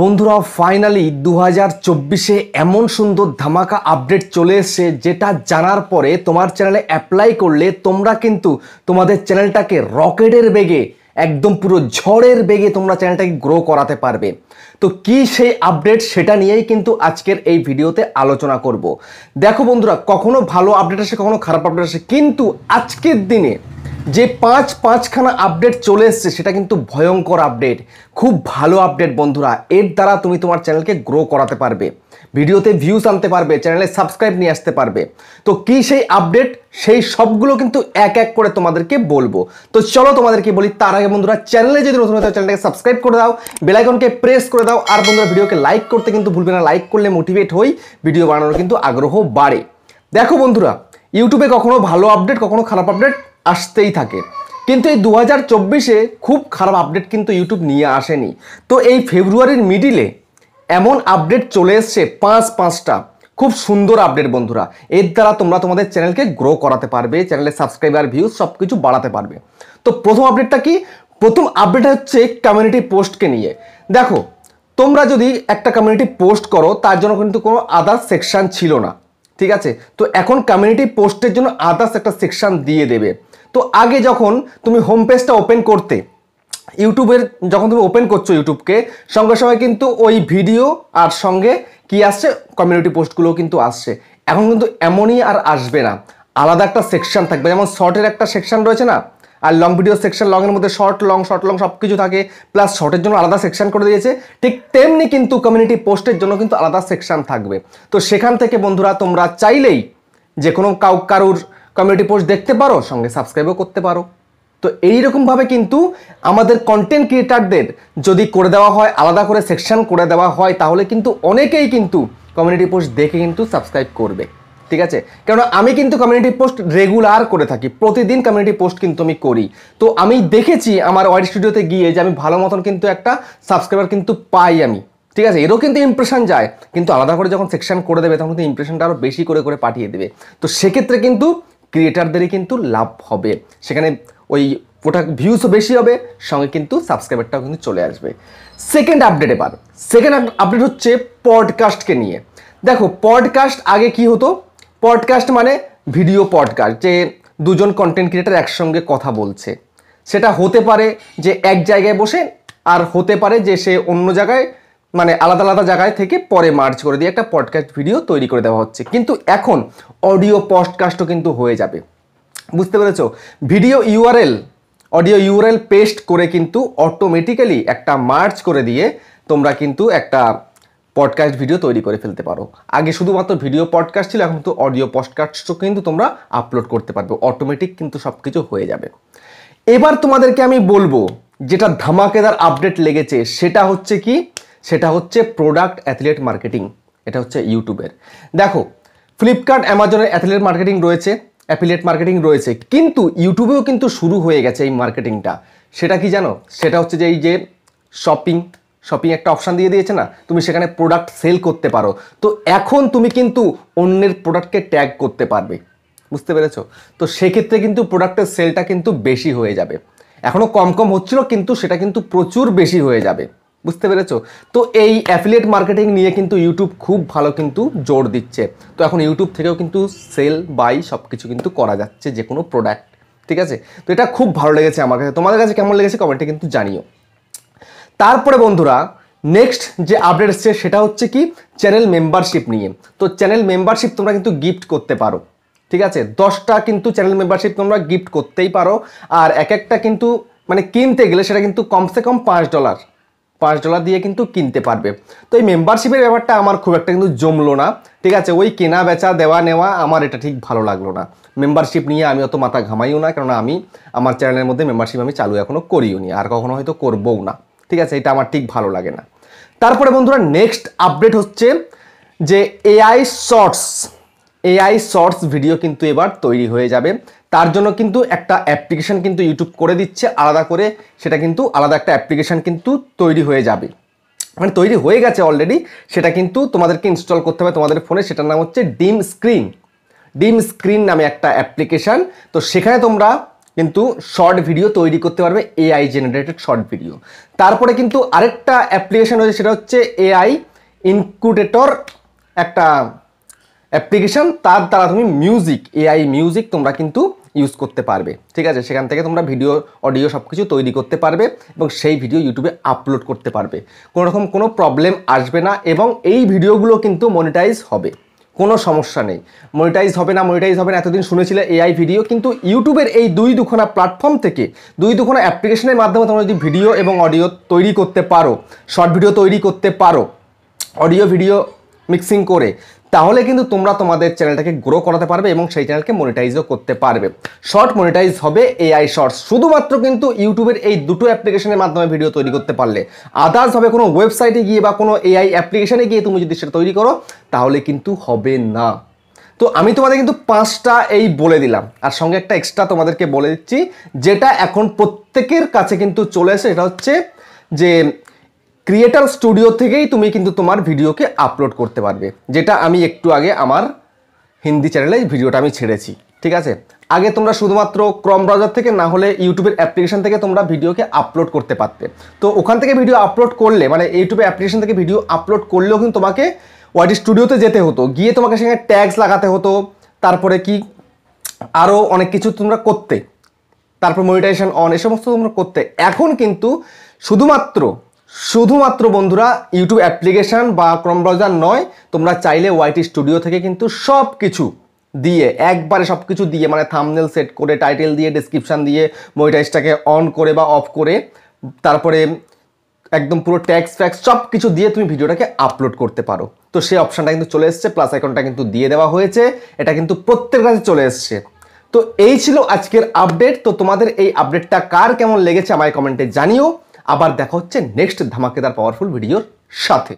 বন্ধুরা ফাইনালি দু হাজার চব্বিশে এমন সুন্দর ধামাকা আপডেট চলে এসছে যেটা জানার পরে তোমার চ্যানেলে অ্যাপ্লাই করলে তোমরা কিন্তু তোমাদের চ্যানেলটাকে রকেটের বেগে একদম পুরো ঝড়ের বেগে তোমরা চ্যানেলটাকে গ্রো করাতে পারবে তো কি সেই আপডেট সেটা নিয়েই কিন্তু আজকের এই ভিডিওতে আলোচনা করব দেখো বন্ধুরা কখনো ভালো আপডেট আসে কখনো খারাপ আপডেট আসে কিন্তু আজকের দিনে যে পাঁচ পাঁচখানা আপডেট চলে এসছে সেটা কিন্তু ভয়ঙ্কর আপডেট খুব ভালো আপডেট বন্ধুরা এর দ্বারা তুমি তোমার চ্যানেলকে গ্রো করাতে পারবে ভিডিওতে ভিউজ আনতে পারবে চ্যানেলে সাবস্ক্রাইব নিয়ে আসতে পারবে তো কি সেই আপডেট সেই সবগুলো কিন্তু এক এক করে তোমাদেরকে বলবো তো চলো তোমাদেরকে বলি তার আগে বন্ধুরা চ্যানেলে যদি নতুন হয় চ্যানেলটাকে সাবস্ক্রাইব করে দাও বেলাইকনকে প্রেস করে দাও আর বন্ধুরা ভিডিওকে লাইক করতে কিন্তু ভুলবে না লাইক করলে মোটিভেট হই ভিডিও বানানোর কিন্তু আগ্রহ বাড়ে দেখো বন্ধুরা ইউটিউবে কখনো ভালো আপডেট কখনো খারাপ আপডেট আসতেই থাকে কিন্তু এই দু হাজার চব্বিশে খুব খারাপ আপডেট কিন্তু ইউটিউব নিয়ে আসেনি তো এই ফেব্রুয়ারির মিডিলে এমন আপডেট চলে এসছে পাঁচ পাঁচটা খুব সুন্দর আপডেট বন্ধুরা এর দ্বারা তোমরা তোমাদের চ্যানেলকে গ্রো করাতে পারবে চ্যানেলের সাবস্ক্রাইবার ভিউজ সব কিছু বাড়াতে পারবে তো প্রথম আপডেটটা কি প্রথম আপডেট হচ্ছে কমিউনিটি পোস্টকে নিয়ে দেখো তোমরা যদি একটা কমিউনিটি পোস্ট করো তার জন্য কিন্তু কোনো আদার সেকশান ছিল না ঠিক আছে তো এখন কমিউনিটি পোস্টের জন্য আদার্স একটা সেকশান দিয়ে দেবে তো আগে যখন তুমি হোম পেজটা ওপেন করতে ইউটিউবের যখন তুমি ওপেন করছো ইউটিউবকে সঙ্গে সঙ্গে কিন্তু ওই ভিডিও আর সঙ্গে কি আসছে কমিউনিটি পোস্টগুলো কিন্তু আসছে এখন কিন্তু এমনই আর আসবে না আলাদা একটা সেকশন থাকবে যেমন শর্টের একটা সেকশন রয়েছে না আর লং ভিডিও সেকশন লংয়ের মধ্যে শর্ট লং শর্ট লং সব কিছু থাকে প্লাস শর্টের জন্য আলাদা সেকশন করে দিয়েছে ঠিক তেমনি কিন্তু কমিউনিটি পোস্টের জন্য কিন্তু আলাদা সেকশন থাকবে তো সেখান থেকে বন্ধুরা তোমরা চাইলেই যে কোনো কাউ কারুর কমিউনিটি পোস্ট দেখতে পারো সঙ্গে সাবস্ক্রাইবও করতে পারো তো এইরকমভাবে কিন্তু আমাদের কন্টেন্ট ক্রিয়েটারদের যদি করে দেওয়া হয় আলাদা করে সেকশন করে দেওয়া হয় তাহলে কিন্তু অনেকেই কিন্তু কমিউনিটি পোস্ট দেখে কিন্তু সাবস্ক্রাইব করবে ঠিক আছে কেন আমি কিন্তু কমিউনিটি পোস্ট রেগুলার করে থাকি প্রতিদিন কমিউনিটি পোস্ট কিন্তু আমি করি তো আমি দেখেছি আমার ওয়াইড স্টুডিওতে গিয়ে যে আমি ভালো মতন কিন্তু একটা সাবস্ক্রাইবার কিন্তু পাই আমি ঠিক আছে এরও কিন্তু ইমপ্রেশন যায় কিন্তু আলাদা করে যখন সেকশন করে দেবে তখন কিন্তু ইমপ্রেশনটা আরও বেশি করে করে পাঠিয়ে দেবে তো সেক্ষেত্রে কিন্তু ক্রিয়েটারদেরই কিন্তু লাভ হবে সেখানে ওই ওটা ভিউসও বেশি হবে সঙ্গে কিন্তু সাবস্ক্রাইবারটাও কিন্তু চলে আসবে সেকেন্ড আপডেট এবার সেকেন্ড আপডেট হচ্ছে পডকাস্টকে নিয়ে দেখো পডকাস্ট আগে কি হতো পডকাস্ট মানে ভিডিও পডকাস্ট যে দুজন কন্টেন্ট ক্রিয়েটার একসঙ্গে কথা বলছে সেটা হতে পারে যে এক জায়গায় বসে আর হতে পারে যে সে অন্য জায়গায় মানে আলাদা আলাদা জায়গায় থেকে পরে মার্চ করে দিয়ে একটা পডকাস্ট ভিডিও তৈরি করে দেওয়া হচ্ছে কিন্তু এখন অডিও পডকাস্টও কিন্তু হয়ে যাবে বুঝতে পেরেছ video URL audio URL paste করে কিন্তু অটোমেটিক্যালি একটা মার্চ করে দিয়ে তোমরা কিন্তু একটা পডকাস্ট ভিডিও তৈরি করে ফেলতে পারো আগে শুধুমাত্র ভিডিও পডকাস্ট ছিল এখন তো অডিও পডকাস্টও কিন্তু তোমরা আপলোড করতে পারবে অটোমেটিক কিন্তু সব কিছু হয়ে যাবে এবার তোমাদেরকে আমি বলবো যেটা ধামাকেদার আপডেট লেগেছে সেটা হচ্ছে কি সেটা হচ্ছে প্রোডাক্ট অ্যাথলেট মার্কেটিং এটা হচ্ছে ইউটিউবের দেখো ফ্লিপকার্ট অ্যামাজনের অ্যাথলেট মার্কেটিং রয়েছে অ্যাফিলেট মার্কেটিং রয়েছে কিন্তু ইউটিউবেও কিন্তু শুরু হয়ে গেছে এই মার্কেটিংটা সেটা কি জানো সেটা হচ্ছে যে এই যে শপিং শপিং একটা অপশান দিয়ে দিয়েছে না তুমি সেখানে প্রোডাক্ট সেল করতে পারো তো এখন তুমি কিন্তু অন্যের প্রোডাক্টকে ট্যাগ করতে পারবে বুঝতে পেরেছো তো সেক্ষেত্রে কিন্তু প্রোডাক্টের সেলটা কিন্তু বেশি হয়ে যাবে এখনও কম কম হচ্ছিল কিন্তু সেটা কিন্তু প্রচুর বেশি হয়ে যাবে বুঝতে পেরেছো তো এই অ্যাফিলিয়েট মার্কেটিং নিয়ে কিন্তু ইউটিউব খুব ভালো কিন্তু জোর দিচ্ছে তো এখন ইউটিউব থেকেও কিন্তু সেল বাই সব কিছু কিন্তু করা যাচ্ছে যে কোনো প্রোডাক্ট ঠিক আছে তো এটা খুব ভালো লেগেছে আমার কাছে তোমাদের কাছে কেমন লেগেছে কমেন্টে কিন্তু জানিও তারপরে বন্ধুরা নেক্সট যে আপডেট এসছে সেটা হচ্ছে কি চ্যানেল মেম্বারশিপ নিয়ে তো চ্যানেল মেম্বারশিপ তোমরা কিন্তু গিফট করতে পারো ঠিক আছে দশটা কিন্তু চ্যানেল মেম্বারশিপ তোমরা গিফট করতেই পারো আর এক একটা কিন্তু মানে কিনতে গেলে সেটা কিন্তু কমসে কম পাঁচ ডলার পাঁচ ডলার দিয়ে কিন্তু কিনতে পারবে তো এই মেম্বারশিপের ব্যাপারটা আমার খুব একটা কিন্তু জমলো না ঠিক আছে ওই কেনা বেচা দেওয়া নেওয়া আমার এটা ঠিক ভালো লাগলো না মেম্বারশিপ নিয়ে আমি অত মাথা ঘামাইও না কেননা আমি আমার চ্যানেলের মধ্যে মেম্বারশিপ আমি চালু এখনও করিও নি আর কখনো হয়তো করবও না ঠিক আছে এটা আমার ঠিক ভালো লাগে না তারপরে বন্ধুরা নেক্সট আপডেট হচ্ছে যে AI shorts AI shorts video কিন্তু এবার তৈরি হয়ে যাবে তার জন্য কিন্তু একটা অ্যাপ্লিকেশান কিন্তু ইউটিউব করে দিচ্ছে আলাদা করে সেটা কিন্তু আলাদা একটা অ্যাপ্লিকেশান কিন্তু তৈরি হয়ে যাবে মানে তৈরি হয়ে গেছে অলরেডি সেটা কিন্তু তোমাদেরকে ইনস্টল করতে হবে তোমাদের ফোনে সেটার নাম হচ্ছে ডিম স্ক্রিন ডিম স্ক্রিন নামে একটা অ্যাপ্লিকেশান তো সেখানে তোমরা কিন্তু শর্ট ভিডিও তৈরি করতে পারবে এআই জেনারেটেড শর্ট ভিডিও তারপরে কিন্তু আরেকটা অ্যাপ্লিকেশান রয়েছে সেটা হচ্ছে এআই ইনকুটেটর একটা অ্যাপ্লিকেশান তার দ্বারা তুমি মিউজিক এআই মিউজিক তোমরা কিন্তু ইউজ করতে পারবে ঠিক আছে সেখান থেকে তোমরা ভিডিও অডিও সব কিছু তৈরি করতে পারবে এবং সেই ভিডিও ইউটিউবে আপলোড করতে পারবে কোনো রকম কোনো প্রবলেম আসবে না এবং এই ভিডিওগুলো কিন্তু মনিটাইজ হবে কোনো সমস্যা নেই মনিটাইজ হবে না মনিটাইজ হবে না এতদিন শুনেছিলে এআই ভিডিও কিন্তু ইউটিউবের এই দুই দুখানা প্ল্যাটফর্ম থেকে দুই দুখানা অ্যাপ্লিকেশনের মাধ্যমে তোমরা যদি ভিডিও এবং অডিও তৈরি করতে পারো শর্ট ভিডিও তৈরি করতে পারো অডিও ভিডিও মিক্সিং করে তাহলে কিন্তু তোমরা তোমাদের চ্যানেলটাকে গ্রো করাতে পারবে এবং সেই চ্যানেলকে মনিটাইজও করতে পারবে শর্ট মনিটাইজ হবে এআই শর্টস শুধুমাত্র কিন্তু ইউটিউবের এই দুটো অ্যাপ্লিকেশনের মাধ্যমে ভিডিও তৈরি করতে পারলে আদার্স হবে কোনো ওয়েবসাইটে গিয়ে বা কোনো এআই অ্যাপ্লিকেশানে গিয়ে তুমি যদি সেটা তৈরি করো তাহলে কিন্তু হবে না তো আমি তোমাদের কিন্তু পাঁচটা এই বলে দিলাম আর সঙ্গে একটা এক্সট্রা তোমাদেরকে বলে দিচ্ছি যেটা এখন প্রত্যেকের কাছে কিন্তু চলে এসে এটা হচ্ছে যে ক্রিয়েটার স্টুডিও থেকেই তুমি কিন্তু তোমার ভিডিওকে আপলোড করতে পারবে যেটা আমি একটু আগে আমার হিন্দি চ্যানেলে ভিডিওটা আমি ছেড়েছি ঠিক আছে আগে তোমরা শুধুমাত্র ক্রম ব্রাউজার থেকে না হলে ইউটিউবের অ্যাপ্লিকেশন থেকে তোমরা ভিডিওকে আপলোড করতে পারতে তো ওখান থেকে ভিডিও আপলোড করলে মানে ইউটিউবের অ্যাপ্লিকেশন থেকে ভিডিও আপলোড করলেও কিন্তু তোমাকে ওয়াইটি স্টুডিওতে যেতে হতো গিয়ে তোমাকে সেখানে ট্যাগস লাগাতে হতো তারপরে কি আরও অনেক কিছু তোমরা করতে তারপর মনিটাইজেশান অন এ সমস্ত তোমরা করতে এখন কিন্তু শুধুমাত্র শুধুমাত্র বন্ধুরা ইউটিউব অ্যাপ্লিকেশান বা ক্রম ব্রাউজার নয় তোমরা চাইলে ওয়াইটি স্টুডিও থেকে কিন্তু সব কিছু দিয়ে একবারে সব কিছু দিয়ে মানে থামনেল সেট করে টাইটেল দিয়ে ডিসক্রিপশান দিয়ে মোটাইজটাকে অন করে বা অফ করে তারপরে একদম পুরো ট্যাক্স ফ্যাক্স সব কিছু দিয়ে তুমি ভিডিওটাকে আপলোড করতে পারো তো সেই অপশানটা কিন্তু চলে এসছে প্লাস অ্যাকাউন্টটা কিন্তু দিয়ে দেওয়া হয়েছে এটা কিন্তু প্রত্যেক কাছে চলে এসছে তো এই ছিল আজকের আপডেট তো তোমাদের এই আপডেটটা কার কেমন লেগেছে আমায় কমেন্টে জানিও আবার দেখা হচ্ছে নেক্সট ধামাকেদার পাওয়ারফুল ভিডিওর সাথে